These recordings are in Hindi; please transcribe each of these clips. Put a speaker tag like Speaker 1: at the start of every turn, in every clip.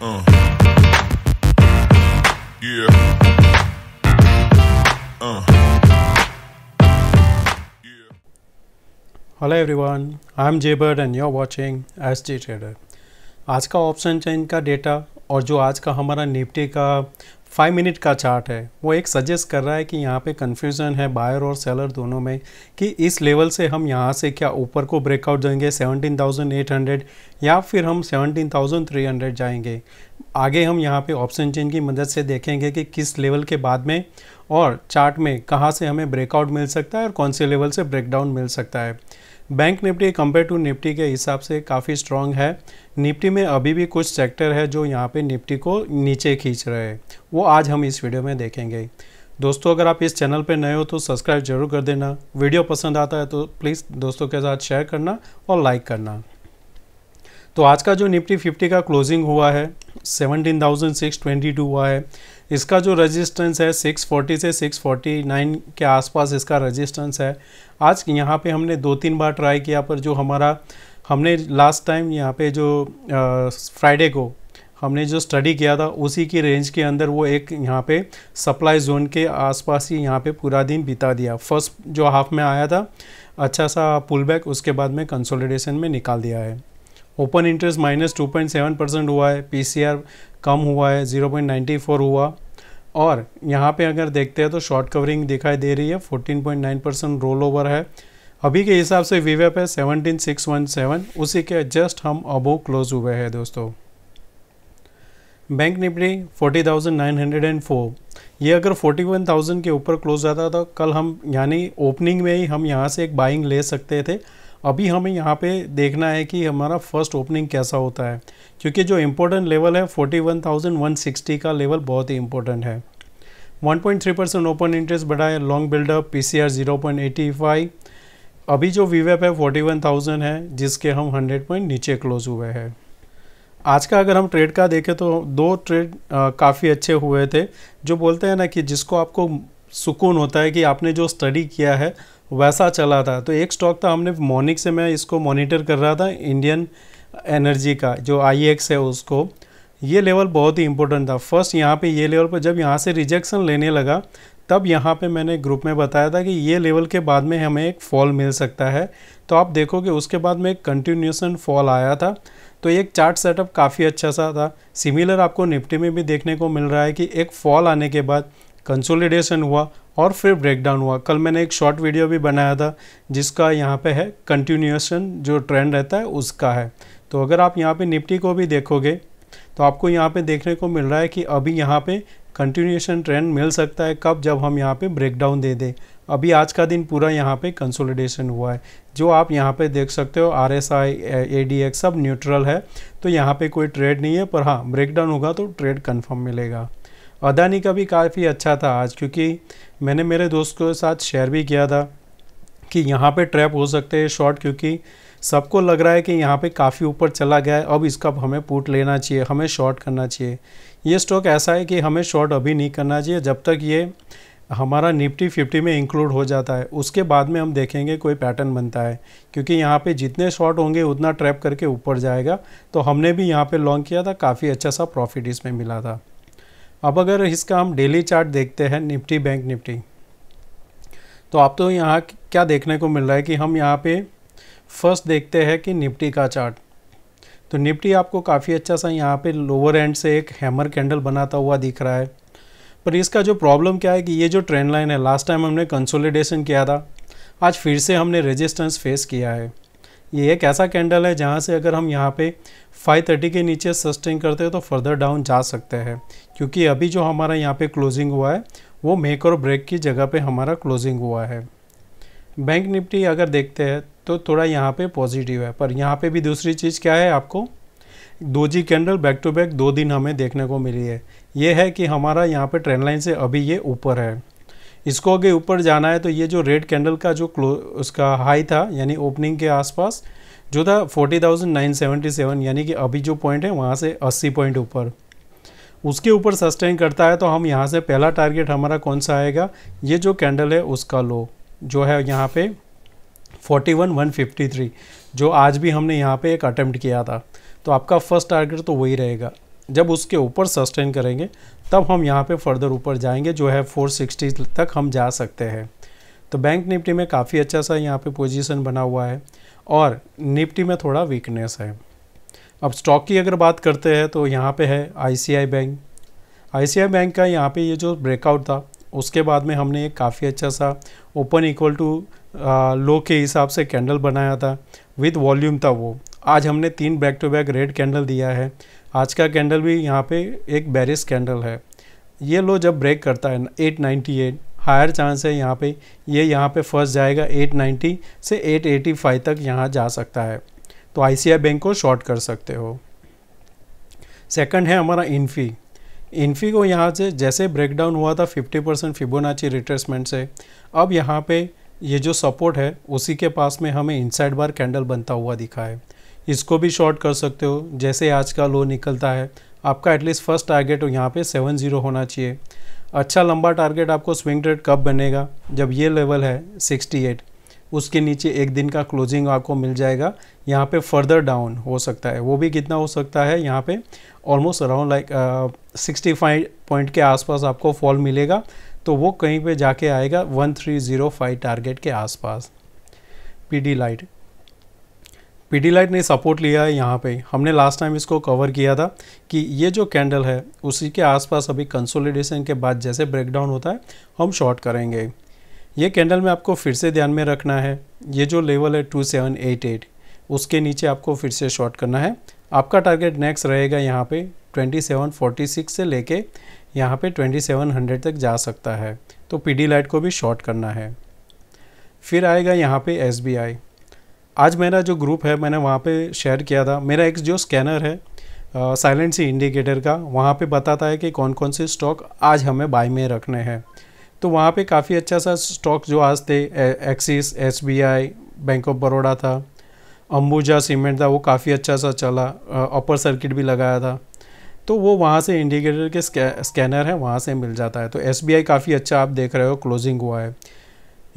Speaker 1: Uh. uh. Hello everyone, I'm Jaybird and you're watching SG Trader. आज का ऑप्शन चेंज का और जो आज का हमारा निपटे का फाइव मिनट का चार्ट है वो एक सजेस्ट कर रहा है कि यहाँ पे कन्फ्यूज़न है बायर और सेलर दोनों में कि इस लेवल से हम यहाँ से क्या ऊपर को ब्रेकआउट देंगे 17,800 या फिर हम 17,300 जाएंगे आगे हम यहाँ पे ऑप्शन चेंज की मदद से देखेंगे कि किस लेवल के बाद में और चार्ट में कहाँ से हमें ब्रेकआउट मिल सकता है और कौन से लेवल से ब्रेकडाउन मिल सकता है bank Nifty compare to Nifty के हिसाब से काफ़ी स्ट्रॉन्ग है निफ्टी में अभी भी कुछ सेक्टर है जो यहाँ पे निफ्टी को नीचे खींच रहे हैं वो आज हम इस वीडियो में देखेंगे दोस्तों अगर आप इस चैनल पर नए हो तो सब्सक्राइब जरूर कर देना वीडियो पसंद आता है तो प्लीज़ दोस्तों के साथ शेयर करना और लाइक करना तो आज का जो निफ्टी फिफ्टी का क्लोजिंग हुआ है seventeen thousand six twenty two हुआ है इसका जो रजिस्टेंस है सिक्स फोर्टी से सिक्स फोर्टी नाइन के आसपास इसका रजिस्टेंस है आज यहाँ पे हमने दो तीन बार ट्राई किया पर जो हमारा हमने लास्ट टाइम यहाँ पे जो फ्राइडे को हमने जो स्टडी किया था उसी की रेंज के अंदर वो एक यहाँ पे सप्लाई जोन के आसपास ही यहाँ पे पूरा दिन बिता दिया फर्स्ट जो हाफ में आया था अच्छा सा पुल बैक उसके बाद में कंसोलिडेशन में निकाल दिया है open interest minus two point seven percent हुआ है पी कम हुआ है ज़ीरो पॉइंट नाइन्टी फोर हुआ और यहाँ पे अगर देखते हैं तो शॉर्ट कवरिंग दिखाई दे रही है fourteen point nine percent roll over है अभी के हिसाब से वीवेप है सेवनटीन सिक्स वन सेवन उसी के जस्ट हम अबो क्लोज हुए हैं दोस्तों bank Nifty forty thousand nine hundred and four ये अगर फोर्टी वन थाउजेंड के ऊपर क्लोज जाता तो कल हम यानी ओपनिंग में ही हम यहाँ से एक बाइंग ले सकते थे अभी हमें यहाँ पे देखना है कि हमारा फर्स्ट ओपनिंग कैसा होता है क्योंकि जो इम्पोर्टेंट लेवल है 41,160 का लेवल बहुत ही इम्पोर्टेंट है 1.3 परसेंट ओपन इंटरेस्ट बढ़ा है long buildup P C R zero point eighty five अभी जो वीवेप है 41,000 है जिसके हम 100 पॉइंट नीचे क्लोज हुए हैं आज का अगर हम ट्रेड का देखें तो दो ट्रेड काफ़ी अच्छे हुए थे जो बोलते हैं ना कि जिसको आपको सुकून होता है कि आपने जो स्टडी किया है वैसा चला था तो एक स्टॉक था हमने मॉर्निंग से मैं इसको मॉनिटर कर रहा था इंडियन एनर्जी का जो आई है उसको ये लेवल बहुत ही इंपॉर्टेंट था फर्स्ट यहाँ पे ये लेवल पर जब यहाँ से रिजेक्शन लेने लगा तब यहाँ पे मैंने ग्रुप में बताया था कि ये लेवल के बाद में हमें एक फॉल मिल सकता है तो आप देखोगे उसके बाद में एक कंटिन्यूसन फॉल आया था तो एक चार्ट सेटअप काफ़ी अच्छा सा था सिमिलर आपको निफ्टी में भी देखने को मिल रहा है कि एक फॉल आने के बाद कंसोलिडेशन हुआ और फिर ब्रेकडाउन हुआ कल मैंने एक शॉर्ट वीडियो भी बनाया था जिसका यहाँ पे है कंटिन्यूएशन जो ट्रेंड रहता है उसका है तो अगर आप यहाँ पे निफ्टी को भी देखोगे तो आपको यहाँ पे देखने को मिल रहा है कि अभी यहाँ पे कंटिन्यूएशन ट्रेंड मिल सकता है कब जब हम यहाँ पे ब्रेकडाउन दे दें अभी आज का दिन पूरा यहाँ पे कंसोलिडेशन हुआ है जो आप यहाँ पे देख सकते हो R S I A D X सब न्यूट्रल है तो यहाँ पे कोई ट्रेड नहीं है पर हाँ ब्रेकडाउन होगा तो ट्रेड कन्फर्म मिलेगा अदानी का भी काफ़ी अच्छा था आज क्योंकि मैंने मेरे दोस्त के साथ शेयर भी किया था कि यहाँ पे ट्रैप हो सकते हैं शॉर्ट क्योंकि सबको लग रहा है कि यहाँ पे काफ़ी ऊपर चला गया है अब इसका हमें पुट लेना चाहिए हमें शॉर्ट करना चाहिए ये स्टॉक ऐसा है कि हमें शॉर्ट अभी नहीं करना चाहिए जब तक ये हमारा निफ्टी फिफ्टी में इंक्लूड हो जाता है उसके बाद में हम देखेंगे कोई पैटर्न बनता है क्योंकि यहाँ पे जितने शॉर्ट होंगे उतना ट्रैप करके ऊपर जाएगा तो हमने भी यहाँ पे लॉन्ग किया था काफ़ी अच्छा सा प्रॉफिट इसमें मिला था अब अगर इसका हम डेली चार्ट देखते हैं निफ्टी बैंक निफ्टी तो आप तो यहाँ क्या देखने को मिल रहा है कि हम यहाँ पे फर्स्ट देखते हैं कि निफ्टी का चार्ट तो निफ्टी आपको काफ़ी अच्छा सा यहाँ पे लोअर एंड से एक हैमर कैंडल बनाता हुआ दिख रहा है पर इसका जो प्रॉब्लम क्या है कि ये जो ट्रेंड लाइन है लास्ट टाइम हमने कंसोलिडेशन किया था आज फिर से हमने रेजिस्टेंस फेस किया है ये एक ऐसा कैंडल है जहाँ से अगर हम यहाँ पे 530 के नीचे सस्टेन करते हैं तो फर्दर डाउन जा सकते हैं क्योंकि अभी जो हमारा यहाँ पे क्लोजिंग हुआ है वो मेक और ब्रेक की जगह पे हमारा क्लोजिंग हुआ है बैंक निफ्टी अगर देखते हैं तो थोड़ा यहाँ पे पॉजिटिव है पर यहाँ पे भी दूसरी चीज़ क्या है आपको दो जी कैंडल बैक टू बैक दो दिन हमें देखने को मिली है ये है कि हमारा यहाँ पर ट्रेन लाइन से अभी ये ऊपर है इसको आगे ऊपर जाना है तो ये जो रेड कैंडल का जो क्लो उसका हाई था यानी ओपनिंग के आसपास जो था 40,977 यानी कि अभी जो पॉइंट है वहाँ से 80 पॉइंट ऊपर उसके ऊपर सस्टेन करता है तो हम यहाँ से पहला टारगेट हमारा कौन सा आएगा ये जो कैंडल है उसका लो जो है यहाँ पे 41,153 जो आज भी हमने यहाँ पे एक अटैम्प्ट किया था तो आपका फर्स्ट टारगेट तो वही रहेगा जब उसके ऊपर सस्टेन करेंगे तब हम यहाँ पे फर्दर ऊपर जाएंगे जो है 460 तक हम जा सकते हैं तो बैंक निफ्टी में काफ़ी अच्छा सा यहाँ पे पोजीशन बना हुआ है और निफ्टी में थोड़ा वीकनेस है अब स्टॉक की अगर बात करते हैं तो यहाँ पे है आईसीआई बैंक आईसीआई बैंक का यहाँ पे ये जो ब्रेकआउट था उसके बाद में हमने एक काफ़ी अच्छा सा ओपन इक्वल टू लो के हिसाब से कैंडल बनाया था विद वॉल्यूम था वो आज हमने तीन back to back red candle दिया है आज का कैंडल भी यहाँ पे एक बेरिस कैंडल है ये लो जब ब्रेक करता है 898 हायर चांस है यहाँ पे ये यह यहाँ पे फर्स्ट जाएगा 890 से 885 तक यहाँ जा सकता है तो आईसीआई बैंक को शॉर्ट कर सकते हो सेकंड है हमारा इन्फी इन्फी को यहाँ से जैसे ब्रेकडाउन हुआ था 50 परसेंट फिबोनाची रिट्रेसमेंट से अब यहाँ पे ये जो सपोर्ट है उसी के पास में हमें इनसाइड बार कैंडल बनता हुआ दिखा है इसको भी शॉर्ट कर सकते हो जैसे आज का लो निकलता है आपका एटलीस्ट फर्स्ट टारगेट यहाँ पे सेवन ज़ीरो होना चाहिए अच्छा लंबा टारगेट आपको स्विंग ट्रेड कब बनेगा जब ये लेवल है सिक्सटी एट उसके नीचे एक दिन का क्लोजिंग आपको मिल जाएगा यहाँ पे फर्दर डाउन हो सकता है वो भी कितना हो सकता है यहाँ पे almost around like sixty five point के आसपास आपको फॉल मिलेगा तो वो कहीं पे जाके आएगा one three zero five target के आसपास पीडी लाइट लाइट ने सपोर्ट लिया है यहाँ पे हमने लास्ट टाइम इसको कवर किया था कि ये जो कैंडल है उसी के आसपास अभी कंसोलिडेशन के बाद जैसे ब्रेकडाउन होता है हम शॉर्ट करेंगे ये कैंडल में आपको फिर से ध्यान में रखना है ये जो लेवल है टू सेवन एट एट उसके नीचे आपको फिर से शॉर्ट करना है आपका टारगेट नेक्स्ट रहेगा यहाँ पे सिक्स से लेके यहाँ पे हंड्रेड तक जा सकता है तो पी लाइट को भी शॉर्ट करना है फिर आएगा यहाँ पे एस आज मेरा जो ग्रुप है मैंने वहाँ पे शेयर किया था मेरा एक जो स्कैनर है साइलेंट सी इंडिकेटर का वहाँ पे बताता है कि कौन कौन से स्टॉक आज हमें बाई में रखने हैं तो वहाँ पे काफ़ी अच्छा सा स्टॉक जो आज थे एक्सिस एस बैंक ऑफ बड़ौड़ा था अंबुजा सीमेंट था वो काफ़ी अच्छा सा चला अपर सर्किट भी लगाया था तो वो वहाँ से इंडिकेटर के स्कैनर है वहाँ से मिल जाता है तो एस काफ़ी अच्छा आप देख रहे हो क्लोजिंग हुआ है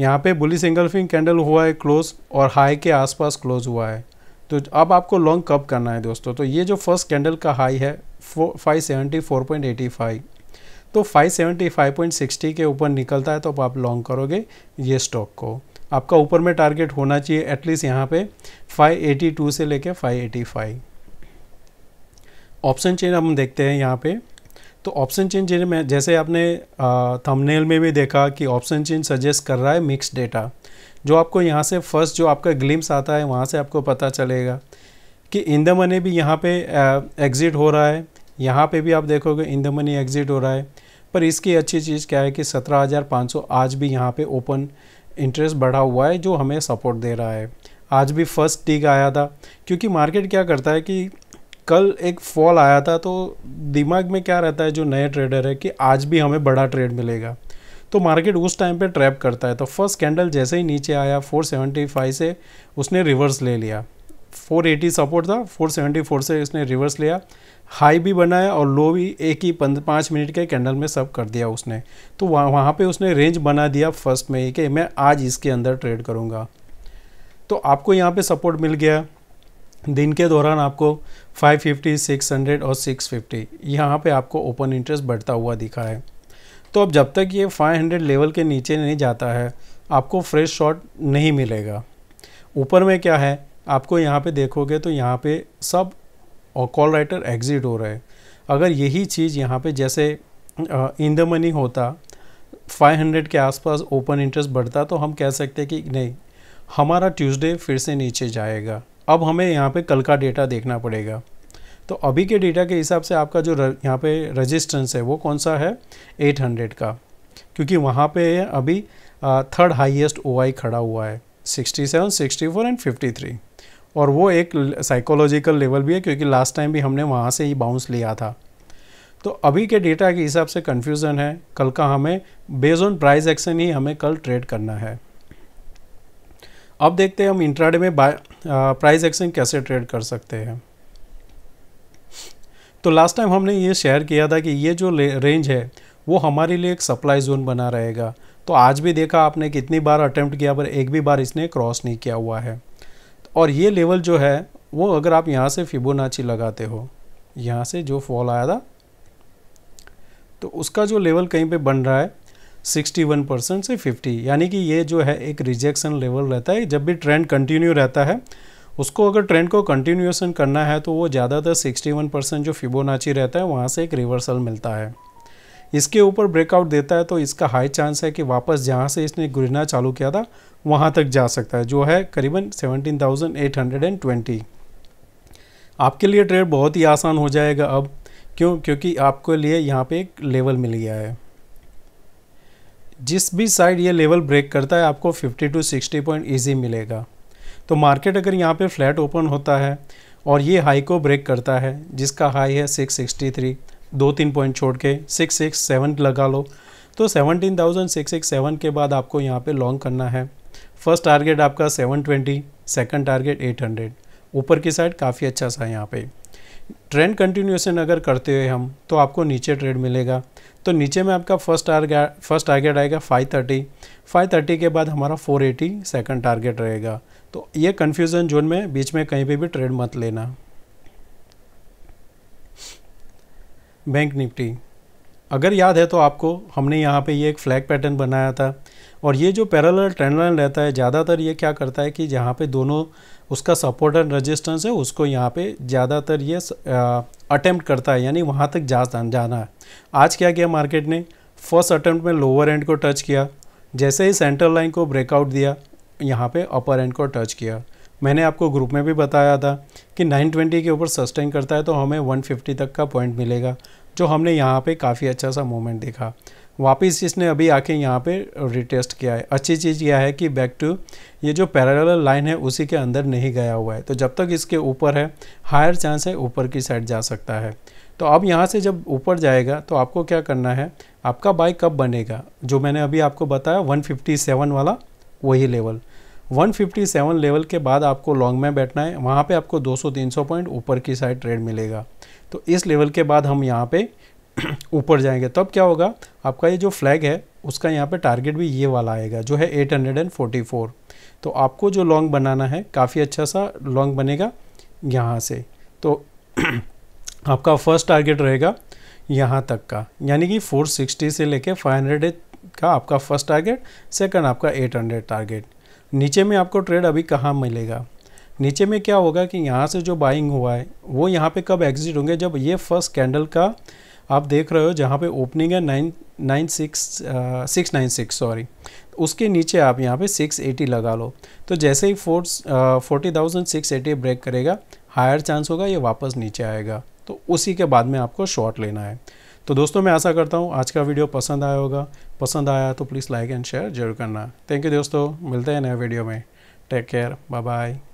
Speaker 1: यहाँ पे बुलिस एंगल्फिंग कैंडल हुआ है क्लोज और हाई के आसपास क्लोज हुआ है तो अब आपको लॉन्ग कब करना है दोस्तों तो ये जो फर्स्ट कैंडल का हाई है five seventy four point eighty five तो five seventy five point sixty के ऊपर निकलता है तो आप लॉन्ग करोगे ये स्टॉक को आपका ऊपर में टारगेट होना चाहिए एटलीस्ट यहाँ पे 582 से लेके 585 ऑप्शन चेन हम देखते हैं यहाँ पे तो ऑप्शन चेंज में जैसे आपने थंबनेल में भी देखा कि ऑप्शन चेंज सजेस्ट कर रहा है मिक्स डेटा जो आपको यहाँ से फर्स्ट जो आपका ग्लिम्स आता है वहाँ से आपको पता चलेगा कि इन द मनी भी यहाँ पे एग्ज़िट हो रहा है यहाँ पे भी आप देखोगे इन द मनी एग्ज़िट हो रहा है पर इसकी अच्छी चीज़ क्या है कि 17,500 आज भी यहाँ पे ओपन इंटरेस्ट बढ़ा हुआ है जो हमें सपोर्ट दे रहा है आज भी फर्स्ट टीक आया था क्योंकि मार्केट क्या करता है कि कल एक फॉल आया था तो दिमाग में क्या रहता है जो नए ट्रेडर है कि आज भी हमें बड़ा ट्रेड मिलेगा तो मार्केट उस टाइम पे ट्रैप करता है तो फर्स्ट कैंडल जैसे ही नीचे आया 475 से उसने रिवर्स ले लिया 480 सपोर्ट था 474 से इसने रिवर्स लिया हाई भी बनाया और लो भी एक ही पाँच मिनट के कैंडल में सब कर दिया उसने तो वह, वहाँ पे उसने रेंज बना दिया फर्स्ट में ही कि मैं आज इसके अंदर ट्रेड करूँगा तो आपको यहाँ पे सपोर्ट मिल गया दिन के दौरान आपको 550, 600 और 650 यहाँ पे आपको ओपन इंटरेस्ट बढ़ता हुआ दिखा है तो अब जब तक ये 500 लेवल के नीचे नहीं जाता है आपको फ्रेश शॉट नहीं मिलेगा ऊपर में क्या है आपको यहाँ पे देखोगे तो यहाँ पे सब कॉल राइटर एग्जिट हो रहे हैं अगर यही चीज़ यहाँ पे जैसे इन द मनी होता 500 के आसपास ओपन इंटरेस्ट बढ़ता तो हम कह सकते कि नहीं हमारा ट्यूसडे फिर से नीचे जाएगा अब हमें यहाँ पे कल का डेटा देखना पड़ेगा तो अभी के डेटा के हिसाब से आपका जो यहाँ पे रजिस्टेंस है वो कौन सा है 800 का क्योंकि वहाँ पे अभी थर्ड हाईएस्ट ओआई खड़ा हुआ है 67, 64 एंड 53 और वो एक साइकोलॉजिकल लेवल भी है क्योंकि लास्ट टाइम भी हमने वहाँ से ही बाउंस लिया था तो अभी के डेटा के हिसाब से कन्फ्यूज़न है कल का हमें बेज ऑन प्राइज एक्शन ही हमें कल ट्रेड करना है अब देखते हैं हम इंट्राडे में प्राइस एक्शन कैसे ट्रेड कर सकते हैं तो लास्ट टाइम हमने ये शेयर किया था कि ये जो रेंज है वो हमारे लिए एक सप्लाई जोन बना रहेगा तो आज भी देखा आपने कितनी बार अटैम्प्ट किया पर एक भी बार इसने क्रॉस नहीं किया हुआ है और ये लेवल जो है वो अगर आप यहाँ से फिबोनाची लगाते हो यहाँ से जो फॉल आया था तो उसका जो लेवल कहीं पे बन रहा है 61 परसेंट से 50 यानी कि ये जो है एक रिजेक्शन लेवल रहता है जब भी ट्रेंड कंटिन्यू रहता है उसको अगर ट्रेंड को कंटिन्यूएशन करना है तो वो ज़्यादातर 61 परसेंट जो फिबोनाची रहता है वहाँ से एक रिवर्सल मिलता है इसके ऊपर ब्रेकआउट देता है तो इसका हाई चांस है कि वापस जहाँ से इसने गुजरना चालू किया था वहाँ तक जा सकता है जो है करीबन सेवनटीन आपके लिए ट्रेड बहुत ही आसान हो जाएगा अब क्यों क्योंकि आपके लिए यहाँ पर एक लेवल मिल गया है जिस भी साइड ये लेवल ब्रेक करता है आपको 50 टू 60 पॉइंट ईजी मिलेगा तो मार्केट अगर यहाँ पे फ्लैट ओपन होता है और ये हाई को ब्रेक करता है जिसका हाई है 663 दो तीन पॉइंट छोड़ के 667 लगा लो तो 17,667 के बाद आपको यहाँ पे लॉन्ग करना है फर्स्ट टारगेट आपका 720 सेकेंड टारगेट 800 ऊपर की साइड काफ़ी अच्छा सा है यहाँ पर ट्रेंड कंटिन्यूएशन अगर करते हुए हम तो आपको नीचे ट्रेड मिलेगा तो नीचे में आपका फर्स्ट टारगेट फर्स्ट टारगेट आएगा फाइव थर्टी फाइव थर्टी के बाद हमारा फोर एटी सेकेंड टारगेट रहेगा तो ये कन्फ्यूज़न जोन में बीच में कहीं पे भी ट्रेड मत लेना बैंक निफ्टी अगर याद है तो आपको हमने यहाँ पे ये एक फ्लैग पैटर्न बनाया था और ये जो पैरेलल ट्रेंड लाइन रहता है ज़्यादातर ये क्या करता है कि जहाँ पे दोनों उसका सपोर्ट एंड रेजिस्टेंस है उसको यहाँ पे ज़्यादातर ये अटैम्प्ट करता है यानी वहाँ तक जा जाना है आज क्या किया मार्केट ने फर्स्ट अटैम्प्ट में लोअर एंड को टच किया जैसे ही सेंट्रल लाइन को ब्रेकआउट दिया यहाँ पे अपर एंड को टच किया मैंने आपको ग्रुप में भी बताया था कि 920 के ऊपर सस्टेन करता है तो हमें 150 तक का पॉइंट मिलेगा जो हमने यहाँ पे काफ़ी अच्छा सा मोमेंट देखा वापस इसने अभी आके यहाँ पे रिटेस्ट किया है अच्छी चीज़ यह है कि बैक टू ये जो पैरेलल लाइन है उसी के अंदर नहीं गया हुआ है तो जब तक इसके ऊपर है हायर चांस है ऊपर की साइड जा सकता है तो अब यहाँ से जब ऊपर जाएगा तो आपको क्या करना है आपका बाई कब बनेगा जो मैंने अभी आपको बताया सेवन वाला वही लेवल 157 लेवल के बाद आपको लॉन्ग में बैठना है वहाँ पे आपको 200-300 पॉइंट ऊपर की साइड ट्रेड मिलेगा तो इस लेवल के बाद हम यहाँ पे ऊपर जाएंगे तब क्या होगा आपका ये जो फ्लैग है उसका यहाँ पे टारगेट भी ये वाला आएगा जो है 844 तो आपको जो लॉन्ग बनाना है काफ़ी अच्छा सा लॉन्ग बनेगा यहाँ से तो आपका फर्स्ट टारगेट रहेगा यहाँ तक का यानी कि 460 से लेके 500 का आपका फर्स्ट टारगेट सेकंड आपका 800 टारगेट नीचे में आपको ट्रेड अभी कहाँ मिलेगा नीचे में क्या होगा कि यहाँ से जो बाइंग हुआ है वो यहाँ पे कब एग्जिट होंगे जब ये फर्स्ट कैंडल का आप देख रहे हो जहाँ पे ओपनिंग है nine nine six six nine six sorry उसके नीचे आप यहाँ पे सिक्स एटी लगा लो तो जैसे ही फोर्स forty thousand six eighty break करेगा हायर चांस होगा ये वापस नीचे आएगा तो उसी के बाद में आपको शॉर्ट लेना है तो दोस्तों मैं आशा करता हूँ आज का वीडियो पसंद आया होगा पसंद आया तो प्लीज़ लाइक एंड शेयर जरूर करना थैंक यू दोस्तों मिलते हैं नए वीडियो में टेक केयर बाय बाय